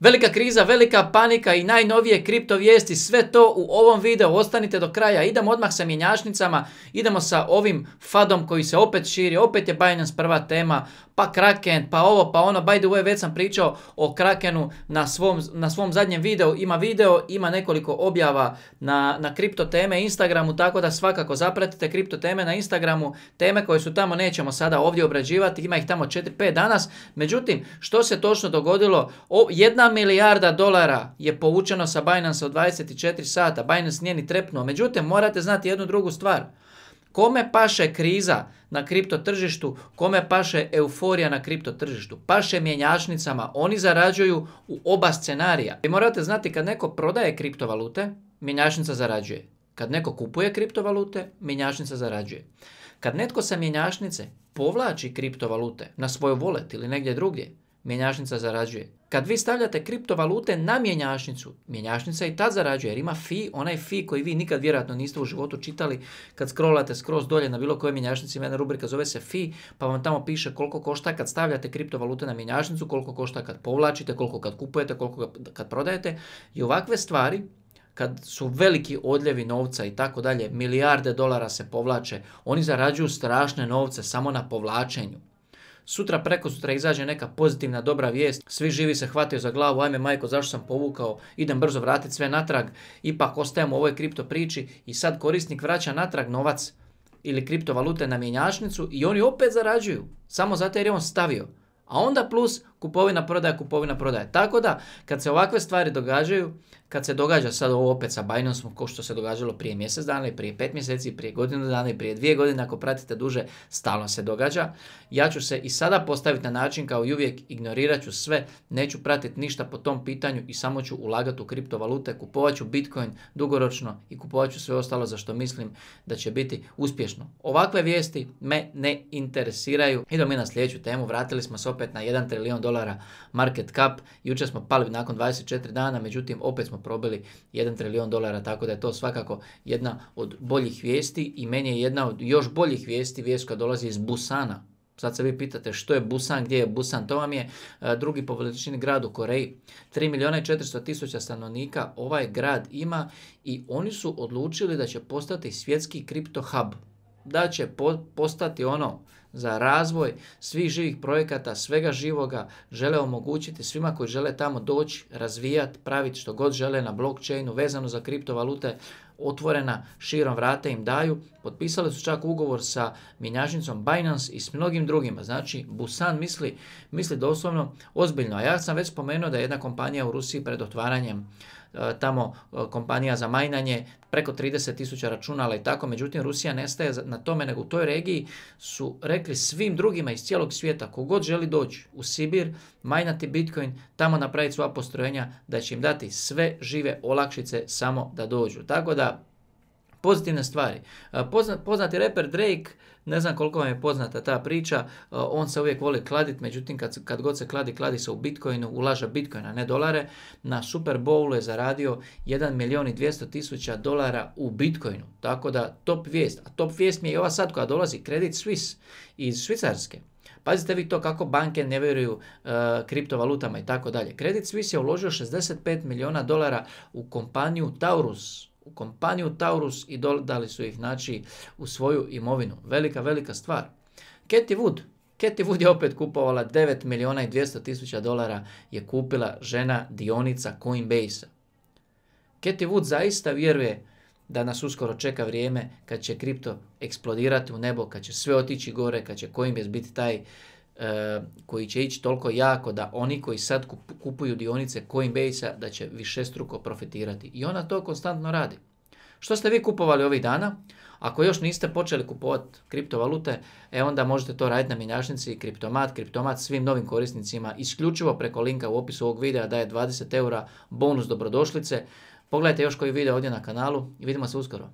Velika kriza, velika panika i najnovije kripto vijesti, sve to u ovom videu, ostanite do kraja, idemo odmah sa mjenjačnicama, idemo sa ovim fadom koji se opet širi, opet je Binance prva tema, pa Kraken, pa ovo, pa ono, by the way, već sam pričao o Krakenu na svom, zadnjem videu, ima video, ima nekoliko objava na, kripto teme Instagramu, tako da svakako zapratite kripto teme na Instagramu, teme koje su tamo nećemo sada ovdje obrađivati, ima ih tamo 4-5 danas, međutim, što se točno dogodilo, jedna milijarda dolara je povučeno sa Binance od 24 sata. Binance nije ni trepnuo. Međutim, morate znati jednu drugu stvar. Kome paše kriza na kripto tržištu, kome paše euforija na kripto tržištu, paše mjenjačnicama, oni zarađuju u oba scenarija. Vi morate znati kad neko prodaje kriptovalute, mjenjačnica zarađuje. Kad neko kupuje kriptovalute, mjenjačnica zarađuje. Kad netko sa mjenjačnice povlači kriptovalute na svoju wallet ili negdje drugdje, mjenjačnica zarađuje. Kad vi stavljate kriptovalute na mjenjačnicu, mjenjačnica i tad zarađuje jer ima fi, onaj fi koji vi nikad vjerojatno niste u životu čitali kad scrollate skroz dolje na bilo kojoj mjenjačnici, ima jedna rubrika zove se fi, pa vam tamo piše koliko košta kad stavljate kriptovalute na mjenjačnicu, koliko košta kad povlačite, koliko kad kupujete, koliko kad prodajete i ovakve stvari kad su veliki odljevi novca i tako dalje, milijarde dolara se povlače, oni zarađuju strašne novce samo na povlačenju. Sutra preko sutra izađe neka pozitivna dobra vijest, svi živi se hvataju za glavu, ajme majko zašto sam povukao, idem brzo vratiti sve natrag, ipak ostajemo u ovoj kripto priči i sad korisnik vraća natrag novac ili kriptovalute na mjenjačnicu i oni opet zarađuju, samo zato jer je on stavio. A onda plus kupovina prodaja, kupovina prodaja. Tako da, kad se ovakve stvari događaju, kad se događa sad ovo opet sa Binance, ko što se događalo prije mjesec dana i prije pet mjeseci, prije godinu dana i prije dvije godine, ako pratite duže, stalno se događa. Ja ću se i sada postaviti na način kao i uvijek, ignorirat ću sve, neću pratiti ništa po tom pitanju i samo ću ulagati u kriptovalute, kupovat ću Bitcoin dugoročno i kupovat ću sve ostalo za što mislim da će biti uspješno. Ovakve vijesti me ne interesiraju. Idemo mi na sljedeću temu, vratili smo se opet na 1 trilion dolara market cap. Jučer smo pali nakon 24 dana, međutim opet smo probili 1 trilion dolara, tako da je to svakako jedna od boljih vijesti i meni je jedna od još boljih vijesti vijest koja dolazi iz Busana. Sad se vi pitate što je Busan, gdje je Busan, to vam je e, drugi po veličini grad u Koreji. 3 milijuna i 400 tisuća stanovnika ovaj grad ima i oni su odlučili da će postati svjetski kripto hub da će postati ono za razvoj svih živih projekata, svega živoga, žele omogućiti svima koji žele tamo doći, razvijati, praviti što god žele na blockchainu, vezano za kriptovalute, otvorena širom vrata im daju. Potpisali su čak ugovor sa minjažnicom Binance i s mnogim drugima. Znači, Busan misli, misli doslovno ozbiljno. A ja sam već spomenuo da je jedna kompanija u Rusiji pred otvaranjem e, tamo e, kompanija za majnanje, preko 30 tisuća računala i tako, međutim Rusija nestaje na tome, nego u toj regiji su rekli svim drugima iz cijelog svijeta, kogod želi doći u Sibir, majnati Bitcoin, tamo napraviti sva postrojenja, da će im dati sve žive olakšice samo da dođu. Tako da pozitivne stvari. E, poznati reper Drake, ne znam koliko vam je poznata ta priča, e, on se uvijek voli kladit, međutim kad, kad god se kladi, kladi se u Bitcoinu, ulaže Bitcoina, ne dolare. Na Super Bowlu je zaradio 1 milijon i 200 tisuća dolara u Bitcoinu. Tako da top vijest, a top vijest mi je i ova sad koja dolazi, Credit Suisse iz Švicarske. Pazite vi to kako banke ne vjeruju e, kriptovalutama i tako dalje. Credit Suisse je uložio 65 milijuna dolara u kompaniju Taurus, kompaniju Taurus i dodali su ih naći u svoju imovinu. Velika, velika stvar. Katie Wood, Katie Wood je opet kupovala 9 milijuna i 200 tisuća dolara je kupila žena dionica Coinbase-a. Katie Wood zaista vjeruje da nas uskoro čeka vrijeme kad će kripto eksplodirati u nebo, kad će sve otići gore, kad će Coinbase biti taj Eh, koji će ići toliko jako da oni koji sad kupuju dionice Coinbase-a da će više struko profitirati. I ona to konstantno radi. Što ste vi kupovali ovih dana? Ako još niste počeli kupovati kriptovalute, e onda možete to raditi na Minjašnici, Kriptomat, Kriptomat svim novim korisnicima, isključivo preko linka u opisu ovog videa daje 20 eura bonus dobrodošlice. Pogledajte još koji video ovdje na kanalu i vidimo se uskoro.